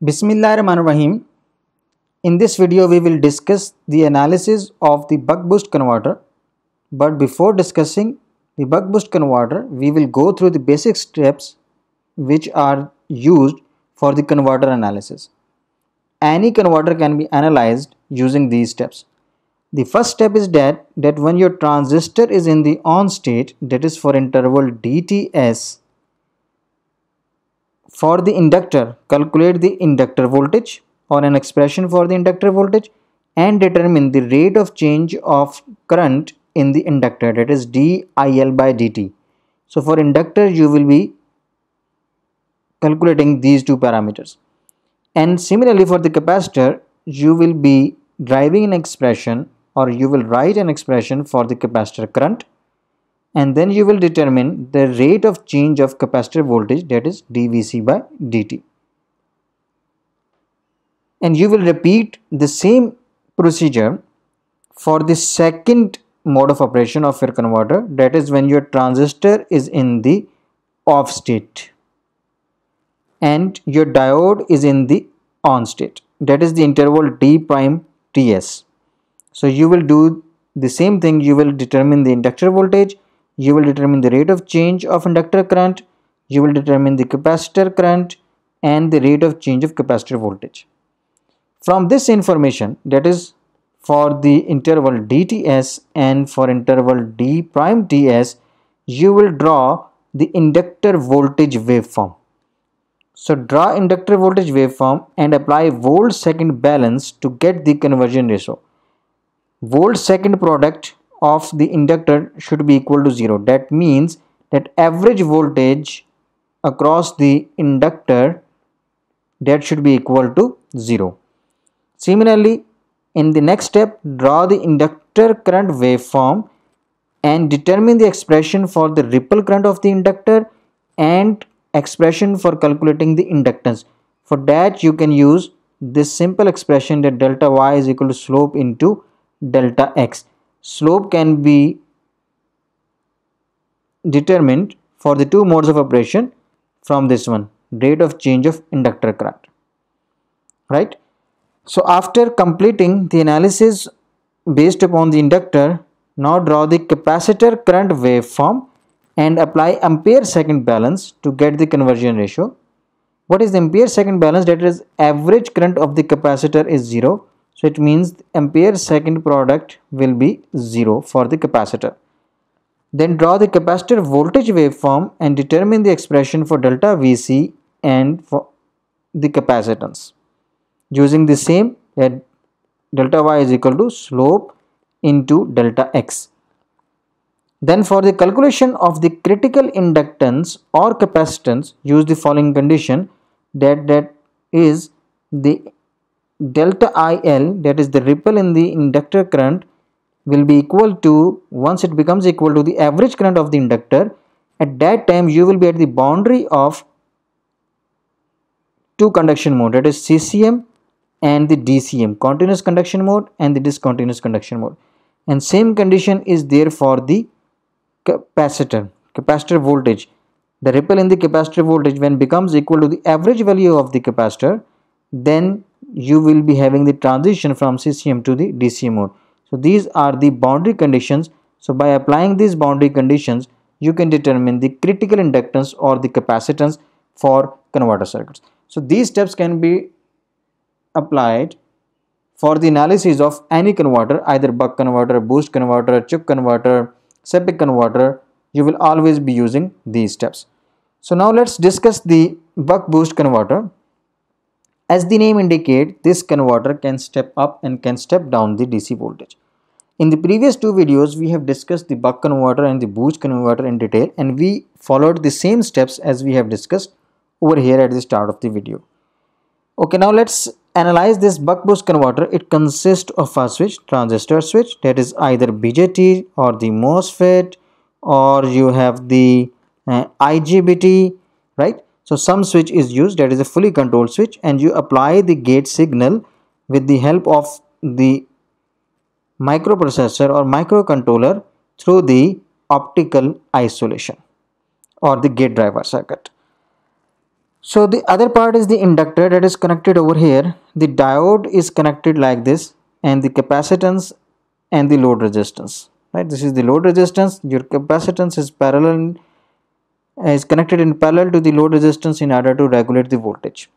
Rahim. In this video, we will discuss the analysis of the buck boost converter. But before discussing the buck boost converter, we will go through the basic steps which are used for the converter analysis. Any converter can be analyzed using these steps. The first step is that, that when your transistor is in the on state, that is for interval DTS, for the inductor, calculate the inductor voltage or an expression for the inductor voltage and determine the rate of change of current in the inductor that is dIL by dt. So for inductor you will be calculating these two parameters and similarly for the capacitor you will be driving an expression or you will write an expression for the capacitor current and then you will determine the rate of change of capacitor voltage that is dvc by dt and you will repeat the same procedure for the second mode of operation of your converter that is when your transistor is in the off state and your diode is in the on state that is the interval d prime ts so you will do the same thing you will determine the inductor voltage you will determine the rate of change of inductor current, you will determine the capacitor current and the rate of change of capacitor voltage. From this information that is for the interval dts and for interval d prime ts you will draw the inductor voltage waveform. So draw inductor voltage waveform and apply volt second balance to get the conversion ratio. Volt second product of the inductor should be equal to 0 that means that average voltage across the inductor that should be equal to 0 similarly in the next step draw the inductor current waveform and determine the expression for the ripple current of the inductor and expression for calculating the inductance for that you can use this simple expression that delta y is equal to slope into delta x slope can be determined for the two modes of operation from this one rate of change of inductor current right so after completing the analysis based upon the inductor now draw the capacitor current waveform and apply ampere second balance to get the conversion ratio what is the ampere second balance that is average current of the capacitor is 0 so it means ampere second product will be 0 for the capacitor. Then draw the capacitor voltage waveform and determine the expression for delta Vc and for the capacitance. Using the same that uh, delta y is equal to slope into delta x. Then for the calculation of the critical inductance or capacitance use the following condition that that is the delta IL that is the ripple in the inductor current will be equal to once it becomes equal to the average current of the inductor at that time you will be at the boundary of two conduction mode that is CCM and the DCM continuous conduction mode and the discontinuous conduction mode and same condition is there for the capacitor capacitor voltage the ripple in the capacitor voltage when becomes equal to the average value of the capacitor then you will be having the transition from CCM to the DC mode. So these are the boundary conditions. So by applying these boundary conditions, you can determine the critical inductance or the capacitance for converter circuits. So these steps can be applied for the analysis of any converter, either buck converter, boost converter, chip converter, SEPIC converter, you will always be using these steps. So now let's discuss the buck boost converter. As the name indicates, this converter can step up and can step down the DC voltage. In the previous two videos, we have discussed the buck converter and the boost converter in detail and we followed the same steps as we have discussed over here at the start of the video. Okay, now let's analyze this buck boost converter. It consists of a switch, transistor switch that is either BJT or the MOSFET or you have the uh, IGBT, right? So some switch is used that is a fully controlled switch and you apply the gate signal with the help of the microprocessor or microcontroller through the optical isolation or the gate driver circuit. So the other part is the inductor that is connected over here. The diode is connected like this and the capacitance and the load resistance. Right, this is the load resistance. Your capacitance is parallel uh, is connected in parallel to the load resistance in order to regulate the voltage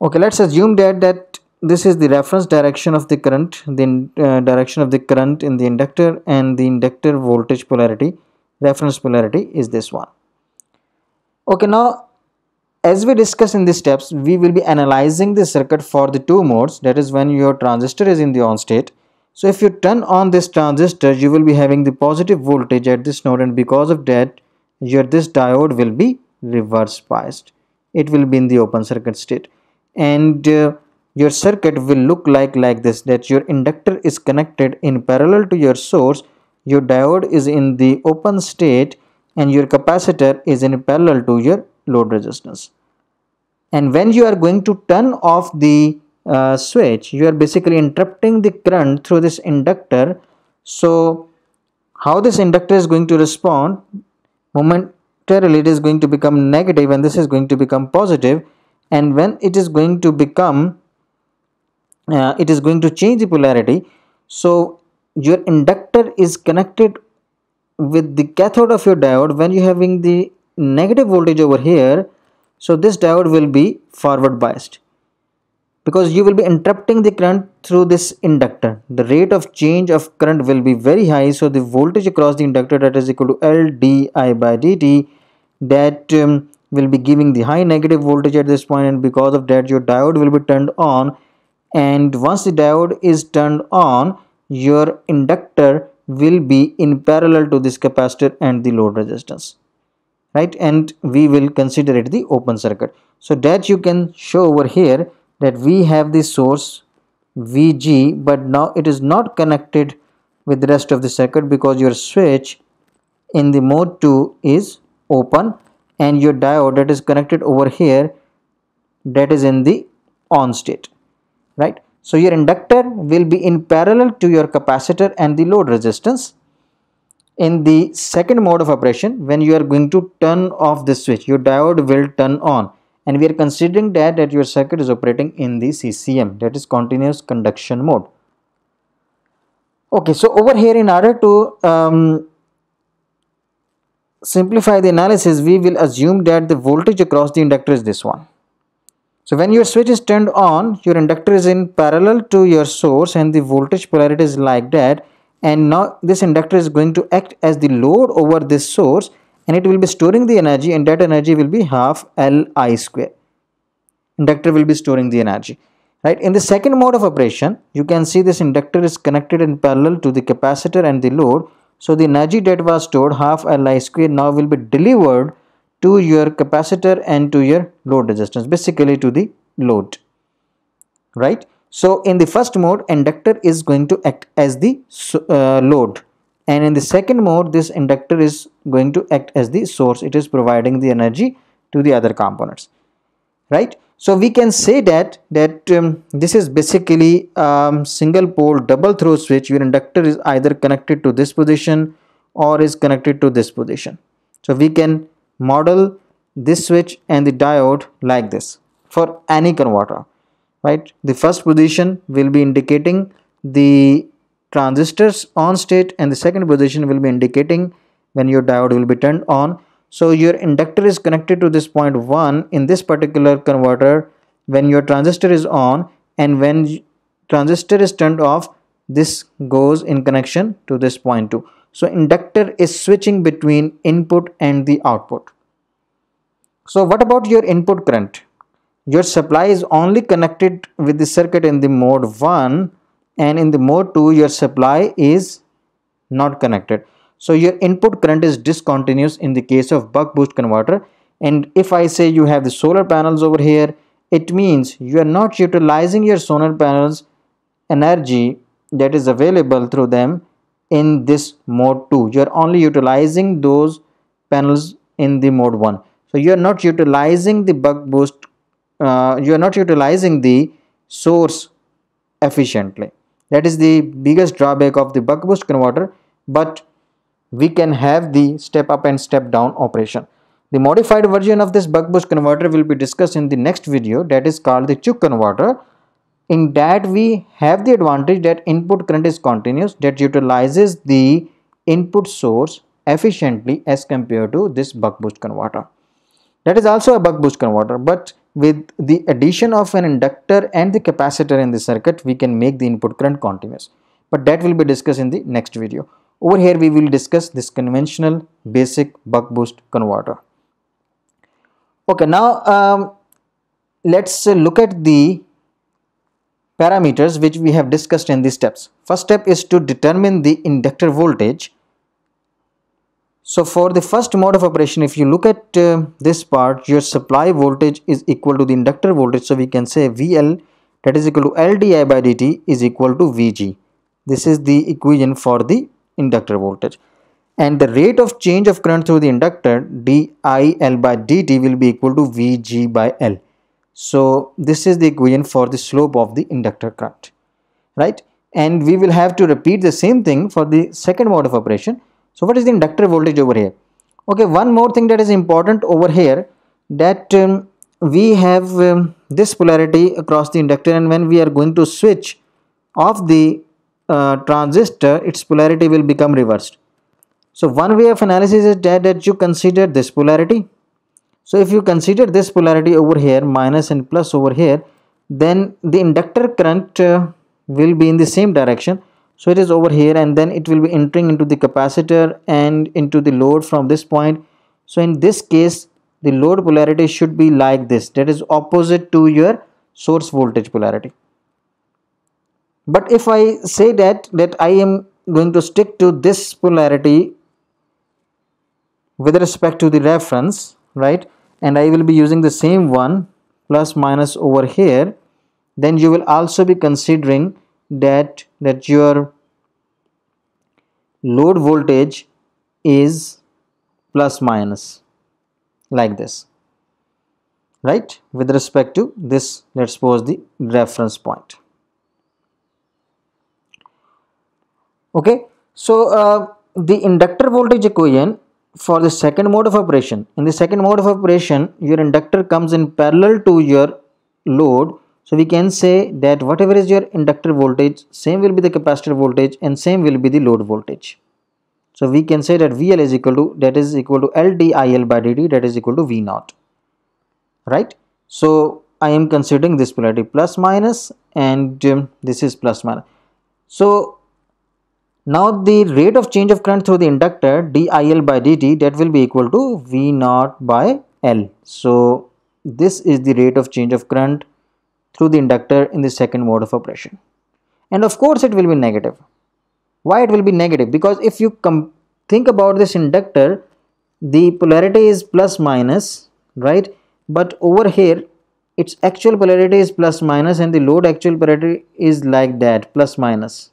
okay let's assume that that this is the reference direction of the current the uh, direction of the current in the inductor and the inductor voltage polarity reference polarity is this one okay now as we discuss in these steps we will be analyzing the circuit for the two modes that is when your transistor is in the on state so if you turn on this transistor you will be having the positive voltage at this node and because of that here this diode will be reverse biased it will be in the open circuit state and uh, your circuit will look like like this that your inductor is connected in parallel to your source your diode is in the open state and your capacitor is in parallel to your load resistance and when you are going to turn off the uh, switch you are basically interrupting the current through this inductor so how this inductor is going to respond momentarily it is going to become negative and this is going to become positive and when it is going to become uh, it is going to change the polarity so your inductor is connected with the cathode of your diode when you having the negative voltage over here so this diode will be forward biased because you will be interrupting the current through this inductor. The rate of change of current will be very high. So the voltage across the inductor that is equal to L di by dt that um, will be giving the high negative voltage at this point and because of that your diode will be turned on and once the diode is turned on your inductor will be in parallel to this capacitor and the load resistance right and we will consider it the open circuit so that you can show over here that we have the source Vg but now it is not connected with the rest of the circuit because your switch in the mode 2 is open and your diode that is connected over here that is in the on state right so your inductor will be in parallel to your capacitor and the load resistance in the second mode of operation when you are going to turn off the switch your diode will turn on and we are considering that that your circuit is operating in the CCM that is continuous conduction mode okay so over here in order to um, simplify the analysis we will assume that the voltage across the inductor is this one so when your switch is turned on your inductor is in parallel to your source and the voltage polarity is like that and now this inductor is going to act as the load over this source and it will be storing the energy and that energy will be half Li square. Inductor will be storing the energy. Right. In the second mode of operation, you can see this inductor is connected in parallel to the capacitor and the load. So the energy that was stored half Li square now will be delivered to your capacitor and to your load resistance basically to the load. Right. So in the first mode inductor is going to act as the uh, load and in the second mode this inductor is going to act as the source it is providing the energy to the other components right so we can say that that um, this is basically um, single pole double throw switch your inductor is either connected to this position or is connected to this position so we can model this switch and the diode like this for any converter right the first position will be indicating the transistors on state and the second position will be indicating when your diode will be turned on so your inductor is connected to this point 1 in this particular converter when your transistor is on and when transistor is turned off this goes in connection to this point 2 so inductor is switching between input and the output so what about your input current your supply is only connected with the circuit in the mode 1 and in the mode 2 your supply is not connected. So your input current is discontinuous in the case of buck boost converter and if I say you have the solar panels over here it means you are not utilizing your solar panels energy that is available through them in this mode 2 you are only utilizing those panels in the mode 1 so you are not utilizing the buck boost uh, you are not utilizing the source efficiently that is the biggest drawback of the buck boost converter but we can have the step up and step down operation the modified version of this buck boost converter will be discussed in the next video that is called the chuck converter in that we have the advantage that input current is continuous that utilizes the input source efficiently as compared to this buck boost converter that is also a buck boost converter but with the addition of an inductor and the capacitor in the circuit we can make the input current continuous but that will be discussed in the next video over here we will discuss this conventional basic buck boost converter okay now um, let's look at the parameters which we have discussed in these steps first step is to determine the inductor voltage so for the first mode of operation, if you look at uh, this part, your supply voltage is equal to the inductor voltage. So we can say VL that is equal to LDI by dt is equal to VG. This is the equation for the inductor voltage. And the rate of change of current through the inductor DIL by dt will be equal to VG by L. So this is the equation for the slope of the inductor current, right? And we will have to repeat the same thing for the second mode of operation so what is the inductor voltage over here? Okay, one more thing that is important over here that um, we have um, this polarity across the inductor and when we are going to switch off the uh, transistor, its polarity will become reversed. So one way of analysis is that, that you consider this polarity. So if you consider this polarity over here minus and plus over here then the inductor current uh, will be in the same direction so it is over here and then it will be entering into the capacitor and into the load from this point so in this case the load polarity should be like this that is opposite to your source voltage polarity but if I say that that I am going to stick to this polarity with respect to the reference right and I will be using the same one plus minus over here then you will also be considering that that your load voltage is plus minus like this right with respect to this let's suppose the reference point okay so uh, the inductor voltage equation for the second mode of operation in the second mode of operation your inductor comes in parallel to your load so we can say that whatever is your inductor voltage, same will be the capacitor voltage and same will be the load voltage. So we can say that VL is equal to that is equal to L D I L by dt that is equal to V naught. Right. So I am considering this polarity plus minus and um, this is plus minus. So now the rate of change of current through the inductor dIL by dt that will be equal to V naught by L. So this is the rate of change of current through the inductor in the second mode of operation. And of course it will be negative. Why it will be negative? Because if you think about this inductor, the polarity is plus minus, right? But over here, its actual polarity is plus minus and the load actual polarity is like that, plus minus.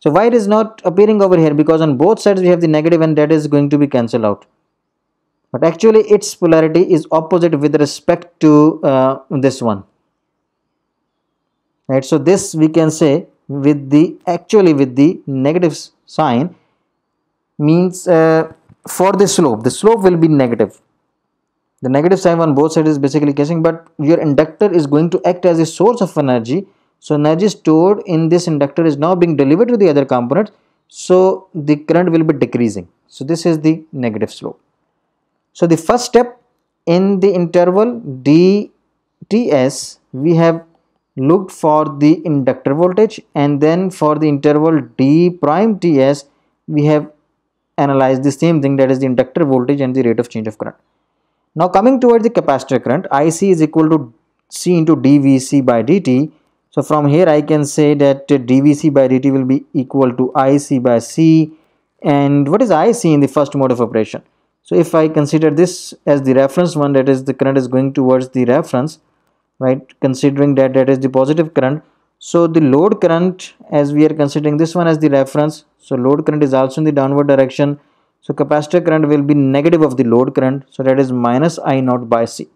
So why it is not appearing over here? Because on both sides we have the negative and that is going to be cancelled out but actually its polarity is opposite with respect to uh, this one right so this we can say with the actually with the negative sign means uh, for the slope the slope will be negative the negative sign on both sides is basically guessing but your inductor is going to act as a source of energy so energy stored in this inductor is now being delivered to the other component. so the current will be decreasing so this is the negative slope so the first step in the interval dTs we have looked for the inductor voltage and then for the interval d prime ts we have analyzed the same thing that is the inductor voltage and the rate of change of current. Now coming towards the capacitor current IC is equal to C into dVC by dt. So from here I can say that dVC by dt will be equal to IC by C and what is IC in the first mode of operation? so if I consider this as the reference one that is the current is going towards the reference right considering that that is the positive current so the load current as we are considering this one as the reference so load current is also in the downward direction so capacitor current will be negative of the load current so that is minus I naught by C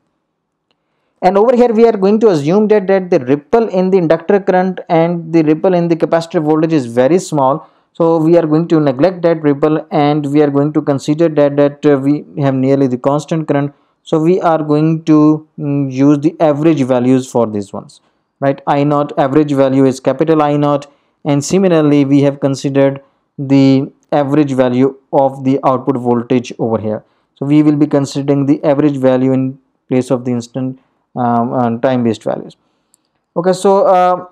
and over here we are going to assume that, that the ripple in the inductor current and the ripple in the capacitor voltage is very small so we are going to neglect that ripple and we are going to consider that that uh, we have nearly the constant current so we are going to mm, use the average values for these ones right i naught average value is capital i naught and similarly we have considered the average value of the output voltage over here so we will be considering the average value in place of the instant um, time based values okay so uh,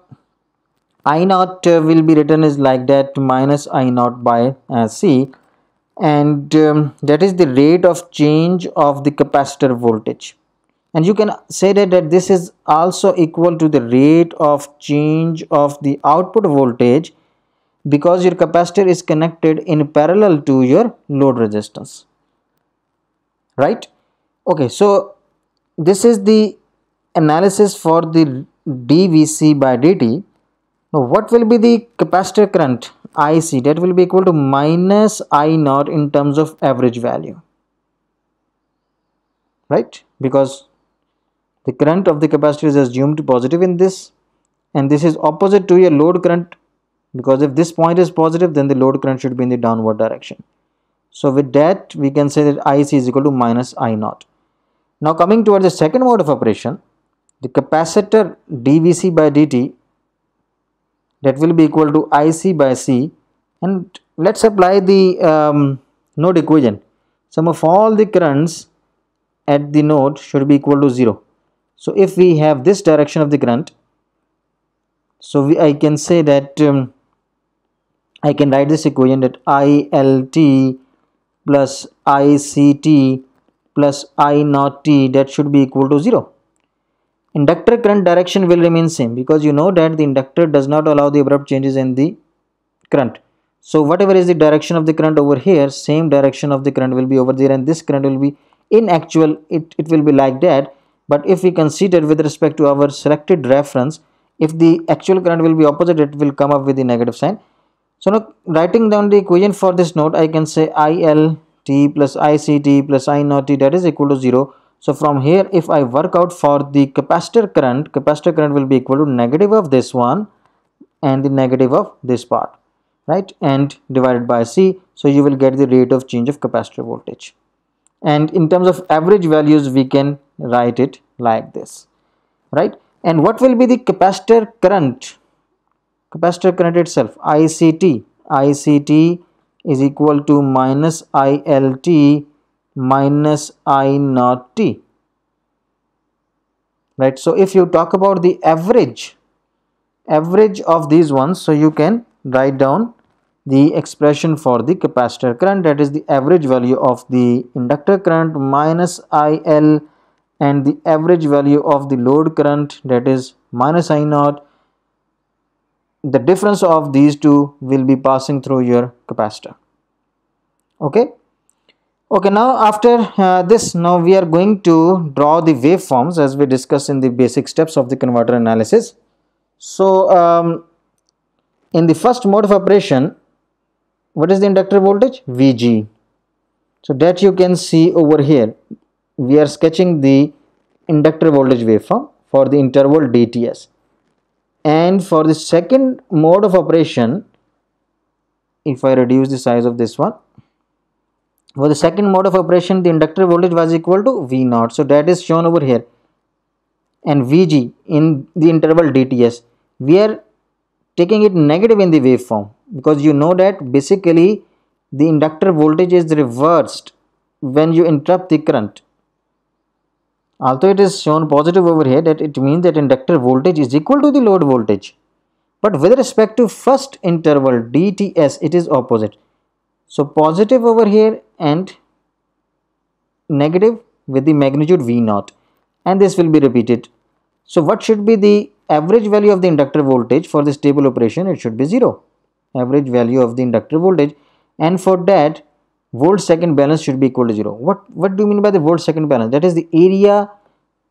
i naught uh, will be written is like that minus i naught by uh, c and um, that is the rate of change of the capacitor voltage and you can say that, that this is also equal to the rate of change of the output voltage because your capacitor is connected in parallel to your load resistance right okay so this is the analysis for the dvc by dt now what will be the capacitor current IC that will be equal to minus I naught in terms of average value right because the current of the capacitor is assumed positive in this and this is opposite to your load current because if this point is positive then the load current should be in the downward direction so with that we can say that IC is equal to minus I naught now coming towards the second mode of operation the capacitor dVc by dt that will be equal to IC by C and let's apply the um, node equation sum of all the currents at the node should be equal to 0 so if we have this direction of the current so we, I can say that um, I can write this equation that ILT plus ICT plus I naught T that should be equal to 0 inductor current direction will remain same because you know that the inductor does not allow the abrupt changes in the current so whatever is the direction of the current over here same direction of the current will be over there and this current will be in actual it, it will be like that but if we consider with respect to our selected reference if the actual current will be opposite it will come up with the negative sign so now writing down the equation for this node I can say IL t plus ICT plus I naught t that is equal to 0 so from here if I work out for the capacitor current, capacitor current will be equal to negative of this one and the negative of this part right and divided by C so you will get the rate of change of capacitor voltage and in terms of average values we can write it like this right and what will be the capacitor current capacitor current itself ICT ICT is equal to minus ILT minus i naught t right so if you talk about the average average of these ones so you can write down the expression for the capacitor current that is the average value of the inductor current minus IL and the average value of the load current that is minus I naught the difference of these two will be passing through your capacitor okay okay now after uh, this now we are going to draw the waveforms as we discussed in the basic steps of the converter analysis so um, in the first mode of operation what is the inductor voltage vg so that you can see over here we are sketching the inductor voltage waveform for the interval dts and for the second mode of operation if i reduce the size of this one for the second mode of operation the inductor voltage was equal to v naught so that is shown over here and vg in the interval dts we are taking it negative in the waveform because you know that basically the inductor voltage is reversed when you interrupt the current although it is shown positive over here that it means that inductor voltage is equal to the load voltage but with respect to first interval dts it is opposite so positive over here and negative with the magnitude V naught and this will be repeated. So what should be the average value of the inductor voltage for this stable operation? It should be 0. Average value of the inductor voltage and for that volt second balance should be equal to 0. What, what do you mean by the volt second balance? That is the area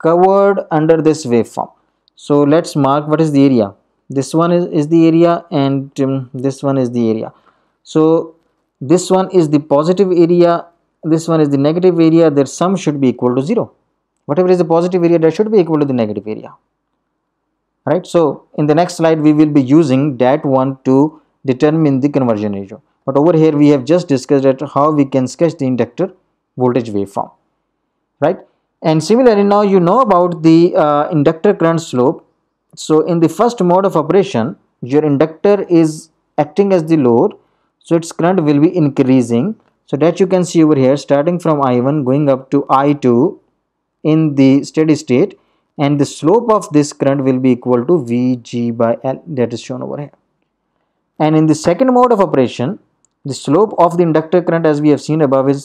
covered under this waveform. So let's mark what is the area. This one is, is the area and um, this one is the area. So this one is the positive area this one is the negative area their sum should be equal to 0 whatever is the positive area that should be equal to the negative area right so in the next slide we will be using that one to determine the conversion ratio but over here we have just discussed that how we can sketch the inductor voltage waveform right and similarly now you know about the uh, inductor current slope so in the first mode of operation your inductor is acting as the load so its current will be increasing so that you can see over here starting from i1 going up to i2 in the steady state and the slope of this current will be equal to vg by l that is shown over here and in the second mode of operation the slope of the inductor current as we have seen above is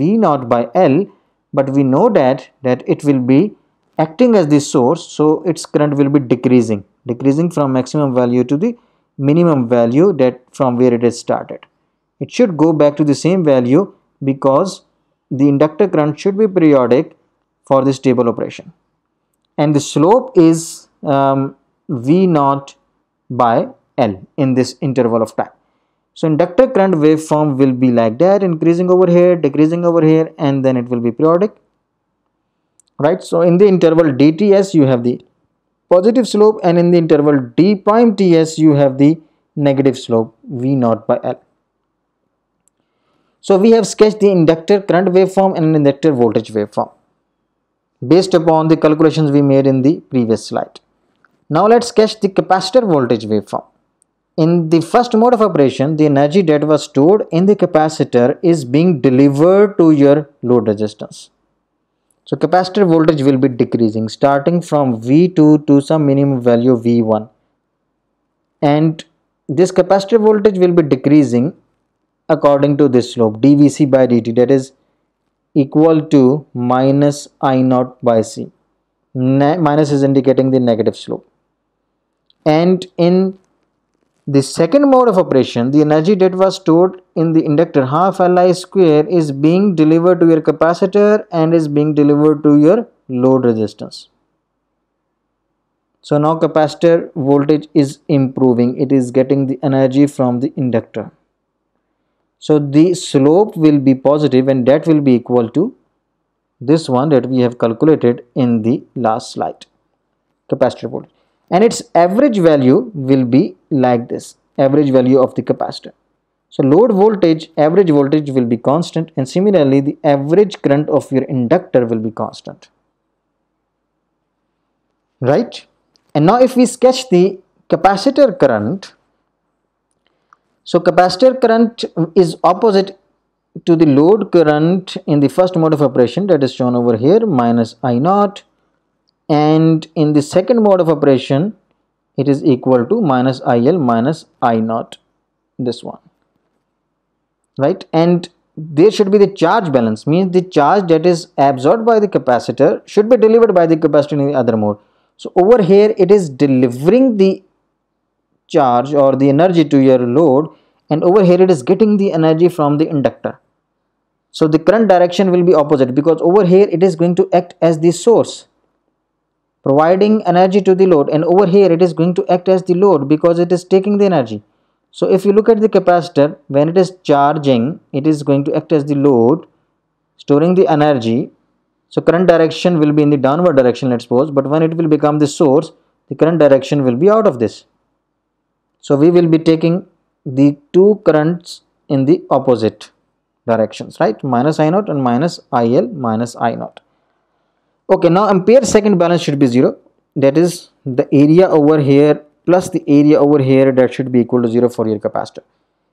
v naught by l but we know that that it will be acting as the source so its current will be decreasing decreasing from maximum value to the minimum value that from where it has started. It should go back to the same value because the inductor current should be periodic for this table operation. And the slope is um, V naught by L in this interval of time. So inductor current waveform will be like that increasing over here, decreasing over here and then it will be periodic. Right. So in the interval dTs you have the positive slope and in the interval d prime ts you have the negative slope v naught by L. So we have sketched the inductor current waveform and inductor voltage waveform based upon the calculations we made in the previous slide. Now let's sketch the capacitor voltage waveform. In the first mode of operation, the energy that was stored in the capacitor is being delivered to your load resistance. So capacitor voltage will be decreasing starting from V2 to some minimum value V1 and this capacitor voltage will be decreasing according to this slope dvc by dt that is equal to minus i naught by c. Ne minus is indicating the negative slope and in the second mode of operation, the energy that was stored in the inductor half Li square is being delivered to your capacitor and is being delivered to your load resistance. So now capacitor voltage is improving. It is getting the energy from the inductor. So the slope will be positive and that will be equal to this one that we have calculated in the last slide. Capacitor voltage and its average value will be like this average value of the capacitor. So load voltage, average voltage will be constant and similarly the average current of your inductor will be constant. Right? And now if we sketch the capacitor current, so capacitor current is opposite to the load current in the first mode of operation that is shown over here minus I naught and in the second mode of operation it is equal to minus IL minus I naught this one right and there should be the charge balance means the charge that is absorbed by the capacitor should be delivered by the capacitor in the other mode so over here it is delivering the charge or the energy to your load and over here it is getting the energy from the inductor so the current direction will be opposite because over here it is going to act as the source providing energy to the load and over here it is going to act as the load because it is taking the energy so if you look at the capacitor when it is charging it is going to act as the load storing the energy so current direction will be in the downward direction let's suppose but when it will become the source the current direction will be out of this so we will be taking the two currents in the opposite directions right minus i naught and minus il minus i naught okay now ampere second balance should be zero that is the area over here plus the area over here that should be equal to zero for your capacitor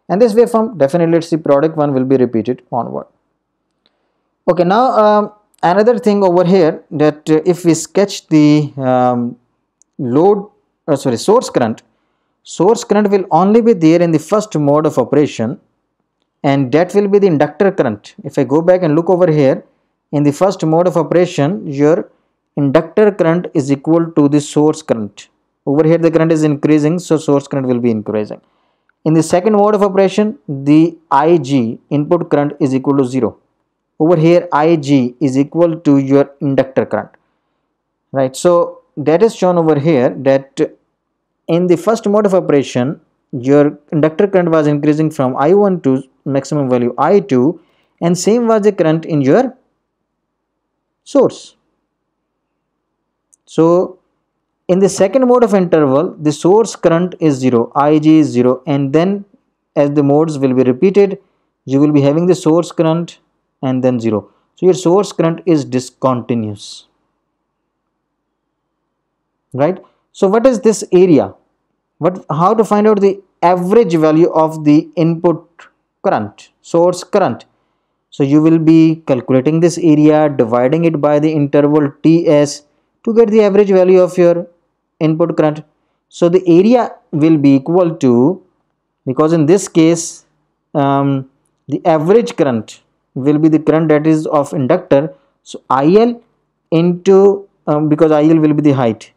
and this waveform definitely it's the product one will be repeated onward okay now um, another thing over here that uh, if we sketch the um, load uh, sorry source current source current will only be there in the first mode of operation and that will be the inductor current if I go back and look over here in the first mode of operation, your inductor current is equal to the source current. Over here the current is increasing, so source current will be increasing. In the second mode of operation, the Ig, input current is equal to 0. Over here Ig is equal to your inductor current. Right, so that is shown over here that in the first mode of operation, your inductor current was increasing from I1 to maximum value I2 and same was the current in your source. So in the second mode of interval, the source current is 0, Ig is 0 and then as the modes will be repeated, you will be having the source current and then 0. So your source current is discontinuous. Right? So what is this area? What, how to find out the average value of the input current, source current? So you will be calculating this area, dividing it by the interval TS to get the average value of your input current. So the area will be equal to, because in this case, um, the average current will be the current that is of inductor. So IL into, um, because IL will be the height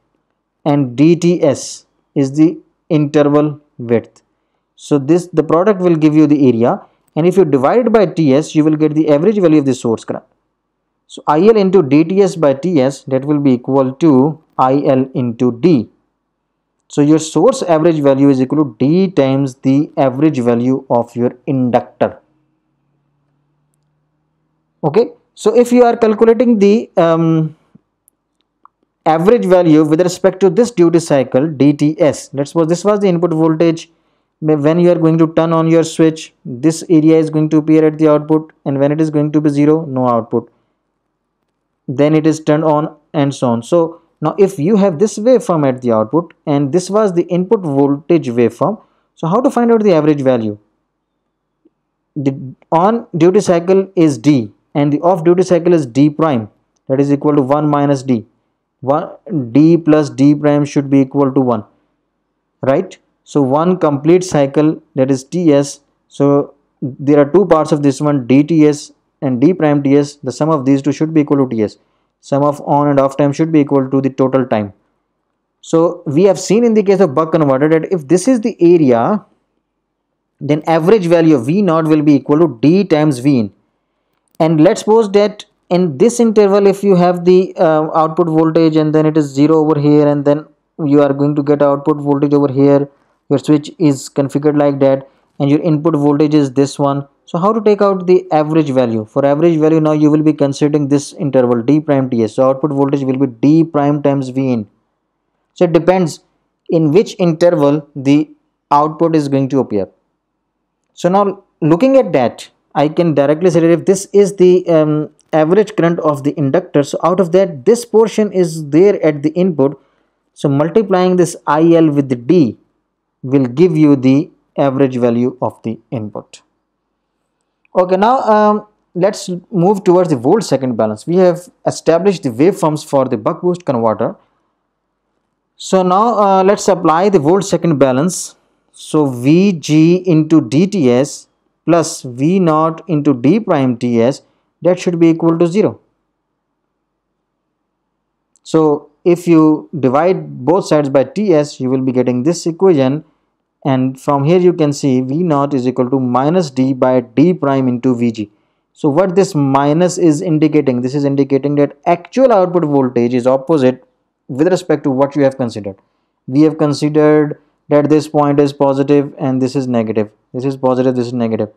and DTS is the interval width. So this, the product will give you the area and if you divide it by TS you will get the average value of the source current. So IL into dTs by TS that will be equal to IL into D. So your source average value is equal to D times the average value of your inductor. Okay. So if you are calculating the um, average value with respect to this duty cycle DTS, S, let's suppose this was the input voltage when you are going to turn on your switch this area is going to appear at the output and when it is going to be zero no output then it is turned on and so on so now if you have this waveform at the output and this was the input voltage waveform so how to find out the average value the on duty cycle is d and the off duty cycle is d prime that is equal to 1 minus d 1 d plus d prime should be equal to 1 right so one complete cycle that is ts so there are two parts of this one dts and d prime ts the sum of these two should be equal to ts sum of on and off time should be equal to the total time so we have seen in the case of buck converter that if this is the area then average value of v naught will be equal to d times v in and let's suppose that in this interval if you have the uh, output voltage and then it is zero over here and then you are going to get output voltage over here your switch is configured like that and your input voltage is this one so how to take out the average value for average value now you will be considering this interval d prime ts so output voltage will be d prime times v in so it depends in which interval the output is going to appear so now looking at that i can directly say that if this is the um, average current of the inductor so out of that this portion is there at the input so multiplying this il with the d will give you the average value of the input okay now um, let's move towards the volt second balance we have established the waveforms for the buck boost converter so now uh, let's apply the volt second balance so vg into dts plus v naught into d prime ts that should be equal to 0 so if you divide both sides by ts you will be getting this equation and from here you can see V naught is equal to minus D by D prime into Vg. So what this minus is indicating, this is indicating that actual output voltage is opposite with respect to what you have considered. We have considered that this point is positive and this is negative. This is positive, this is negative.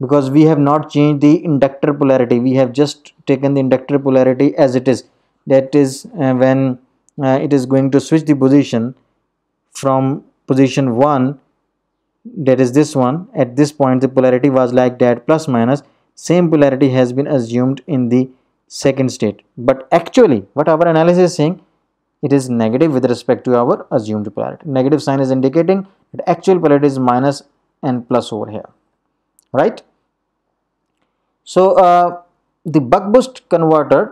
Because we have not changed the inductor polarity. We have just taken the inductor polarity as it is. That is uh, when uh, it is going to switch the position from position 1 that is this one at this point the polarity was like that plus minus same polarity has been assumed in the second state but actually what our analysis is saying it is negative with respect to our assumed polarity negative sign is indicating that actual polarity is minus and plus over here right so uh, the buck boost converter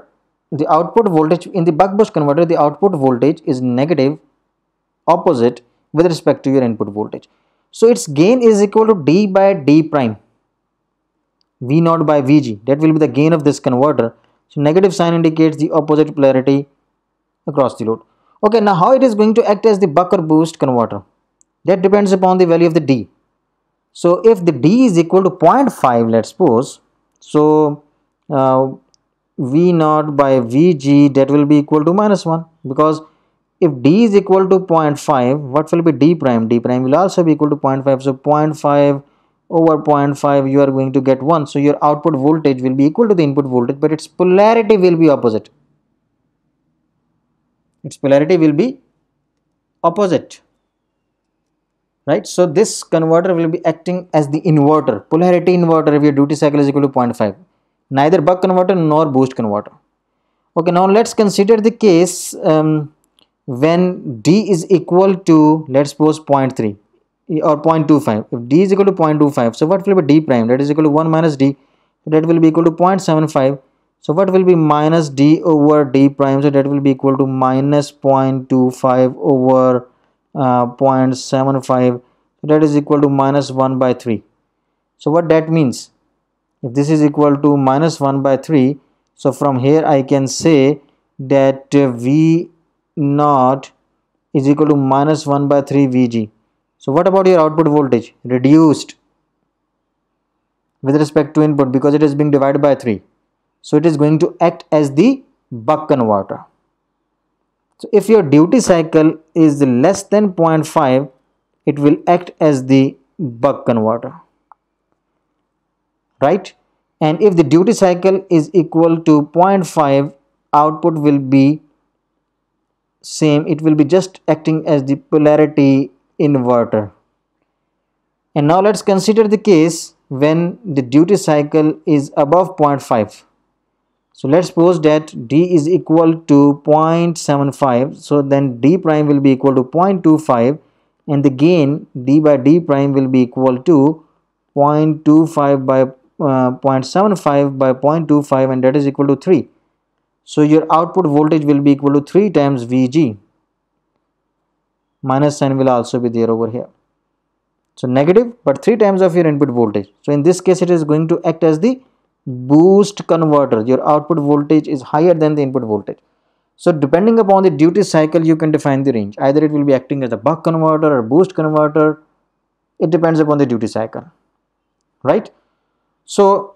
the output voltage in the buck boost converter the output voltage is negative opposite with respect to your input voltage. So its gain is equal to D by D prime V naught by Vg that will be the gain of this converter. So negative sign indicates the opposite polarity across the load. Okay now how it is going to act as the buck or boost converter that depends upon the value of the D. So if the D is equal to 0.5 let's suppose so uh, V naught by Vg that will be equal to minus 1 because if d is equal to 0.5 what will be d prime d prime will also be equal to 0.5 so 0.5 over 0.5 you are going to get 1 so your output voltage will be equal to the input voltage but its polarity will be opposite its polarity will be opposite right so this converter will be acting as the inverter polarity inverter if your duty cycle is equal to 0.5 neither buck converter nor boost converter okay now let's consider the case um, when d is equal to let's suppose 0.3 or 0.25 if d is equal to 0.25 so what will be d prime that is equal to 1 minus d that will be equal to 0.75 so what will be minus d over d prime so that will be equal to minus 0.25 over uh, 0.75 that is equal to minus 1 by 3 so what that means if this is equal to minus 1 by 3 so from here I can say that uh, v naught is equal to minus 1 by 3 Vg. So what about your output voltage? Reduced with respect to input because it is being divided by 3. So it is going to act as the buck converter. So if your duty cycle is less than 0.5, it will act as the buck converter. Right? And if the duty cycle is equal to 0.5, output will be same it will be just acting as the polarity inverter and now let's consider the case when the duty cycle is above 0.5 so let's suppose that d is equal to 0.75 so then d prime will be equal to 0.25 and the gain d by d prime will be equal to 0.25 by uh, 0.75 by 0.25 and that is equal to 3 so your output voltage will be equal to 3 times Vg. Minus sign will also be there over here. So negative but 3 times of your input voltage. So in this case it is going to act as the boost converter. Your output voltage is higher than the input voltage. So depending upon the duty cycle you can define the range. Either it will be acting as a buck converter or boost converter. It depends upon the duty cycle. Right. So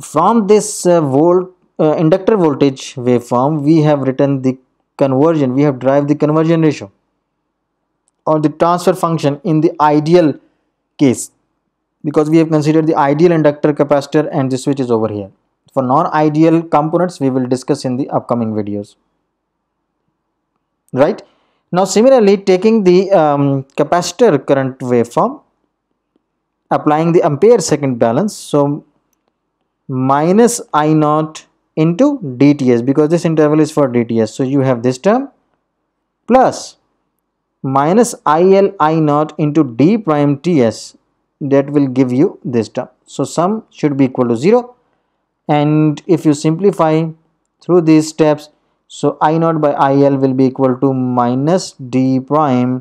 from this uh, volt uh, inductor voltage waveform we have written the conversion we have derived the conversion ratio or the transfer function in the ideal case because we have considered the ideal inductor capacitor and the switch is over here for non-ideal components we will discuss in the upcoming videos right now similarly taking the um, capacitor current waveform applying the ampere second balance so minus i naught into dts because this interval is for dts so you have this term plus minus il i naught into d prime ts that will give you this term so sum should be equal to 0 and if you simplify through these steps so i naught by il will be equal to minus d prime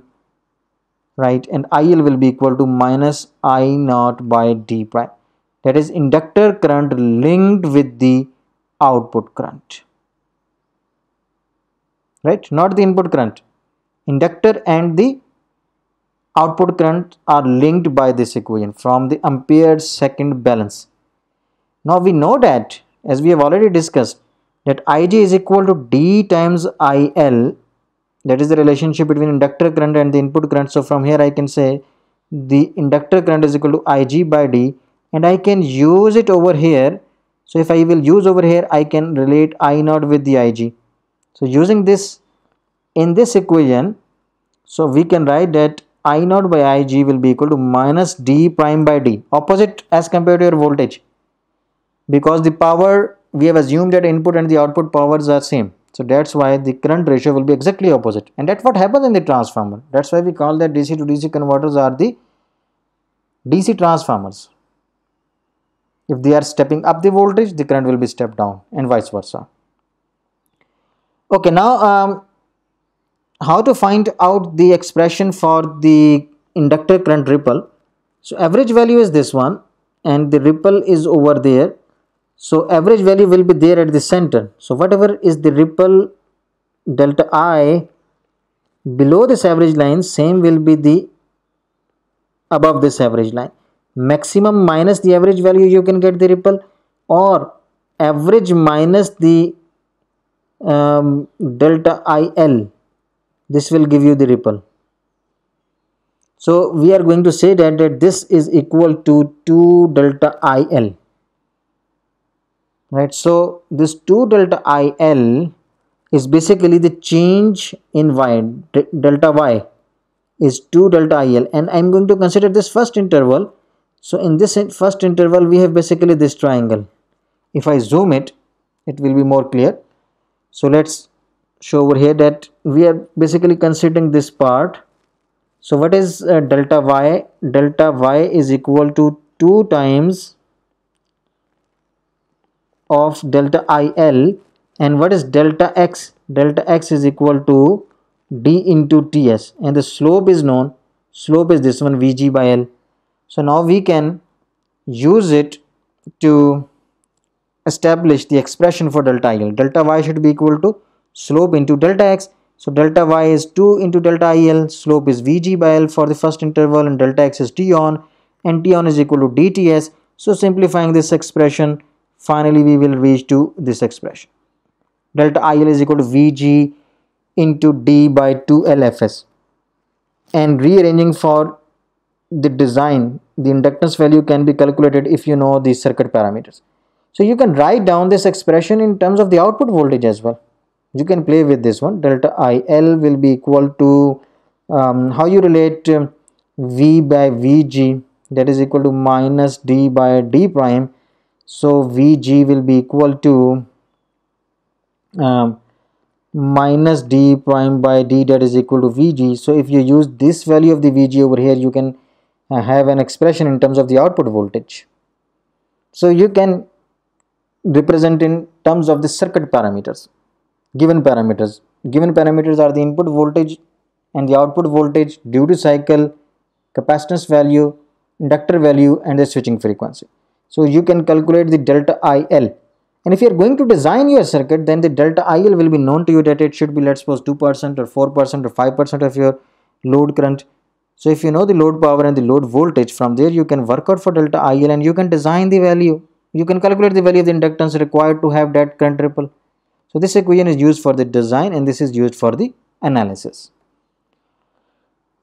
right and il will be equal to minus i naught by d prime that is inductor current linked with the output current right not the input current inductor and the output current are linked by this equation from the ampere second balance now we know that as we have already discussed that ij is equal to d times il that is the relationship between inductor current and the input current so from here i can say the inductor current is equal to ig by d and i can use it over here so if I will use over here I can relate I naught with the IG so using this in this equation so we can write that I naught by IG will be equal to minus D prime by D opposite as compared to your voltage because the power we have assumed that input and the output powers are same so that's why the current ratio will be exactly opposite and that's what happens in the transformer that's why we call that DC to DC converters are the DC transformers if they are stepping up the voltage, the current will be stepped down and vice versa. Okay, now um, how to find out the expression for the inductor current ripple. So average value is this one and the ripple is over there. So average value will be there at the center. So whatever is the ripple delta I below this average line same will be the above this average line maximum minus the average value you can get the ripple or average minus the um, delta IL this will give you the ripple so we are going to say that, that this is equal to 2 delta IL right so this 2 delta IL is basically the change in Y delta Y is 2 delta IL and I'm going to consider this first interval so in this first interval we have basically this triangle. If I zoom it, it will be more clear. So let's show over here that we are basically considering this part. So what is uh, delta y? Delta y is equal to 2 times of delta IL and what is delta x? Delta x is equal to d into ts and the slope is known. Slope is this one Vg by L so now we can use it to establish the expression for delta IL. Delta Y should be equal to slope into delta X. So delta Y is 2 into delta IL, slope is Vg by L for the first interval and delta X is T on and T on is equal to DTS. So simplifying this expression, finally we will reach to this expression. Delta IL is equal to Vg into D by 2LFS. And rearranging for the design, the inductance value can be calculated if you know these circuit parameters. So you can write down this expression in terms of the output voltage as well. You can play with this one. Delta IL will be equal to um, how you relate um, V by VG that is equal to minus D by D prime. So VG will be equal to um, minus D prime by D that is equal to VG. So if you use this value of the VG over here, you can have an expression in terms of the output voltage. So you can represent in terms of the circuit parameters, given parameters. Given parameters are the input voltage and the output voltage, duty cycle, capacitance value, inductor value and the switching frequency. So you can calculate the delta IL and if you are going to design your circuit then the delta IL will be known to you that it should be let's suppose 2% or 4% or 5% of your load current so if you know the load power and the load voltage from there you can work out for delta IL and you can design the value. You can calculate the value of the inductance required to have that current ripple. So this equation is used for the design and this is used for the analysis.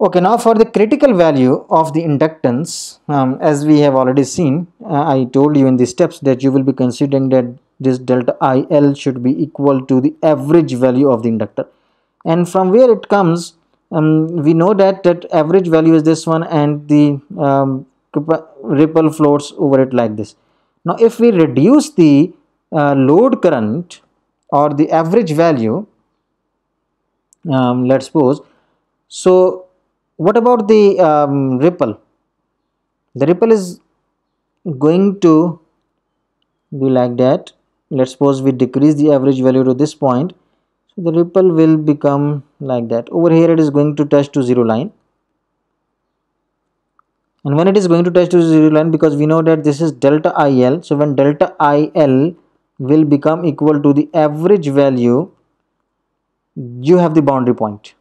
Okay, now for the critical value of the inductance, um, as we have already seen, uh, I told you in the steps that you will be considering that this delta IL should be equal to the average value of the inductor. And from where it comes, um, we know that that average value is this one and the um, ripple floats over it like this now if we reduce the uh, load current or the average value um, let's suppose so what about the um, ripple the ripple is going to be like that let's suppose we decrease the average value to this point so the ripple will become like that over here it is going to touch to zero line and when it is going to touch to zero line because we know that this is delta IL so when delta IL will become equal to the average value you have the boundary point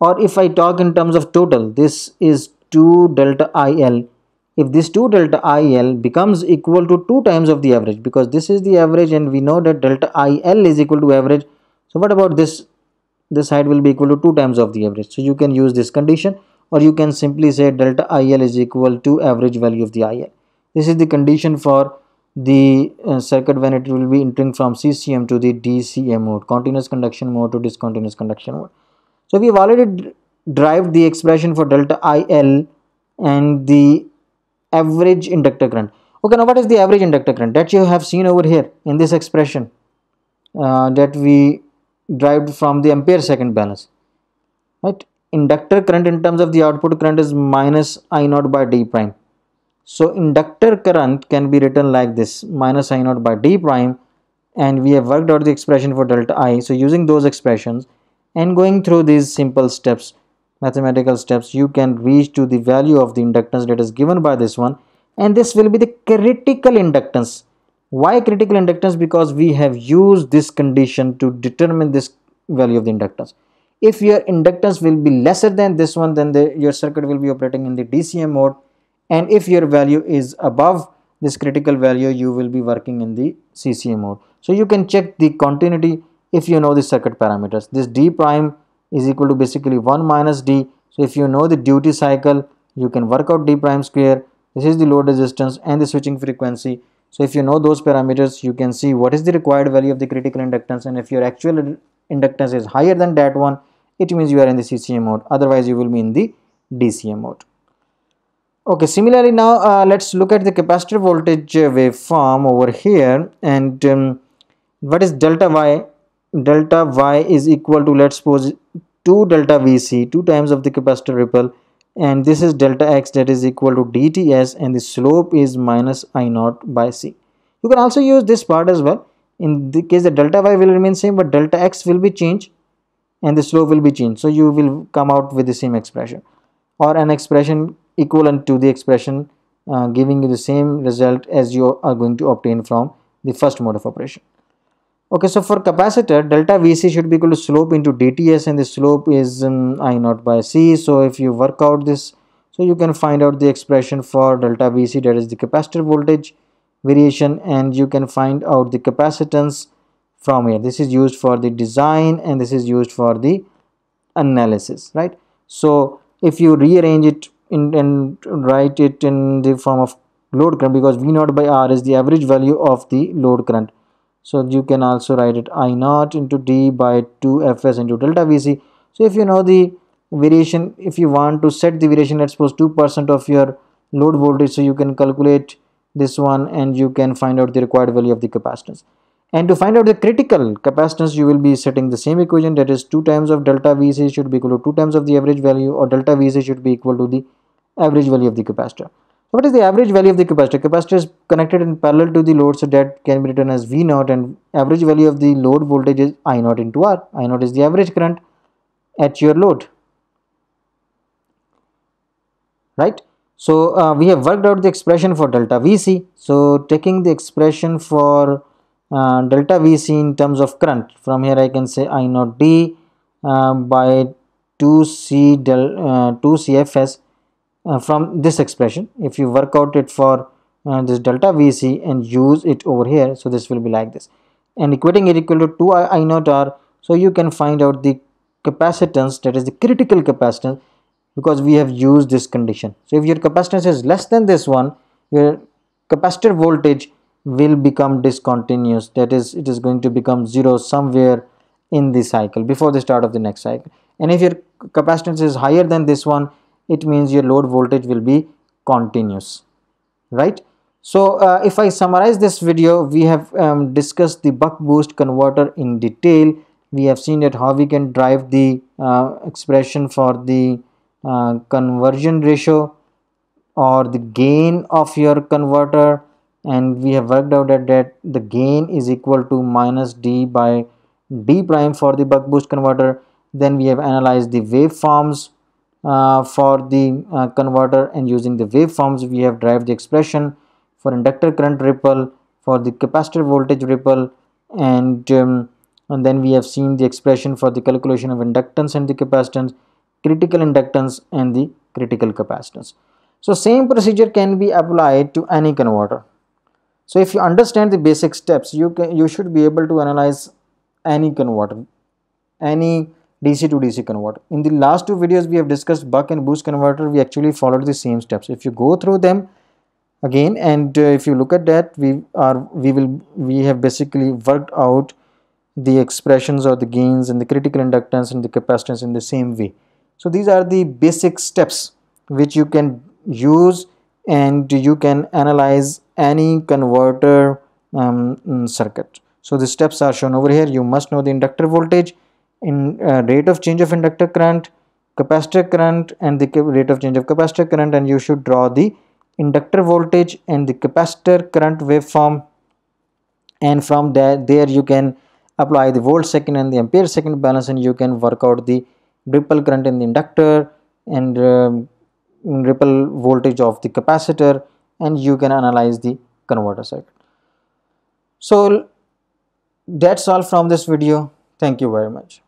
or if I talk in terms of total this is 2 delta IL if this 2 delta IL becomes equal to 2 times of the average because this is the average and we know that delta IL is equal to average so what about this this height will be equal to 2 times of the average so you can use this condition or you can simply say delta IL is equal to average value of the IL this is the condition for the uh, circuit when it will be entering from CCM to the DCM mode continuous conduction mode to discontinuous conduction mode so we have already derived the expression for delta IL and the average inductor current okay now what is the average inductor current that you have seen over here in this expression uh, that we derived from the ampere second balance right inductor current in terms of the output current is minus i naught by d prime so inductor current can be written like this minus i naught by d prime and we have worked out the expression for delta i so using those expressions and going through these simple steps mathematical steps you can reach to the value of the inductance that is given by this one and this will be the critical inductance why critical inductance? Because we have used this condition to determine this value of the inductance. If your inductance will be lesser than this one, then the, your circuit will be operating in the DCM mode. And if your value is above this critical value, you will be working in the CCM mode. So you can check the continuity if you know the circuit parameters. This D prime is equal to basically 1 minus D. So if you know the duty cycle, you can work out D prime square. This is the load resistance and the switching frequency. So if you know those parameters, you can see what is the required value of the critical inductance and if your actual inductance is higher than that one, it means you are in the CCM mode. Otherwise, you will be in the DCM mode. Okay, similarly now uh, let's look at the capacitor voltage uh, waveform over here and um, what is delta y? Delta y is equal to let's suppose 2 delta Vc, 2 times of the capacitor ripple and this is delta x that is equal to dts and the slope is minus i naught by c. You can also use this part as well. In the case the delta y will remain same but delta x will be changed and the slope will be changed. So you will come out with the same expression or an expression equivalent to the expression uh, giving you the same result as you are going to obtain from the first mode of operation. Okay, so for capacitor, delta Vc should be equal to slope into dTs and the slope is um, I naught by C. So if you work out this, so you can find out the expression for delta Vc that is the capacitor voltage variation and you can find out the capacitance from here. This is used for the design and this is used for the analysis, right? So if you rearrange it in, and write it in the form of load current because V naught by R is the average value of the load current so you can also write it i naught into d by 2fs into delta vc so if you know the variation if you want to set the variation let's suppose 2% of your load voltage so you can calculate this one and you can find out the required value of the capacitance and to find out the critical capacitance you will be setting the same equation that is 2 times of delta vc should be equal to 2 times of the average value or delta vc should be equal to the average value of the capacitor what is the average value of the capacitor? Capacitor is connected in parallel to the load so that can be written as V naught and average value of the load voltage is I naught into R. I naught is the average current at your load. Right. So uh, we have worked out the expression for delta Vc. So taking the expression for uh, delta Vc in terms of current from here I can say I naught D uh, by 2C del 2CFS uh, uh, from this expression if you work out it for uh, this delta VC and use it over here so this will be like this and equating it equal to 2 I, I naught R so you can find out the capacitance that is the critical capacitance because we have used this condition so if your capacitance is less than this one your capacitor voltage will become discontinuous that is it is going to become zero somewhere in the cycle before the start of the next cycle and if your capacitance is higher than this one it means your load voltage will be continuous right so uh, if I summarize this video we have um, discussed the buck boost converter in detail we have seen that how we can drive the uh, expression for the uh, conversion ratio or the gain of your converter and we have worked out that, that the gain is equal to minus d by d prime for the buck boost converter then we have analyzed the waveforms uh, for the uh, converter and using the waveforms we have derived the expression for inductor current ripple for the capacitor voltage ripple and um, and then we have seen the expression for the calculation of inductance and the capacitance critical inductance and the critical capacitance so same procedure can be applied to any converter so if you understand the basic steps you can you should be able to analyze any converter any DC to DC converter. In the last two videos we have discussed buck and boost converter we actually followed the same steps. If you go through them again and uh, if you look at that we are we will we have basically worked out the expressions or the gains and the critical inductance and the capacitance in the same way. So these are the basic steps which you can use and you can analyze any converter um, mm, circuit. So the steps are shown over here. You must know the inductor voltage in uh, rate of change of inductor current capacitor current and the rate of change of capacitor current and you should draw the inductor voltage and the capacitor current waveform and from there there you can apply the volt second and the ampere second balance and you can work out the ripple current in the inductor and um, ripple voltage of the capacitor and you can analyze the converter circuit. So that's all from this video. Thank you very much.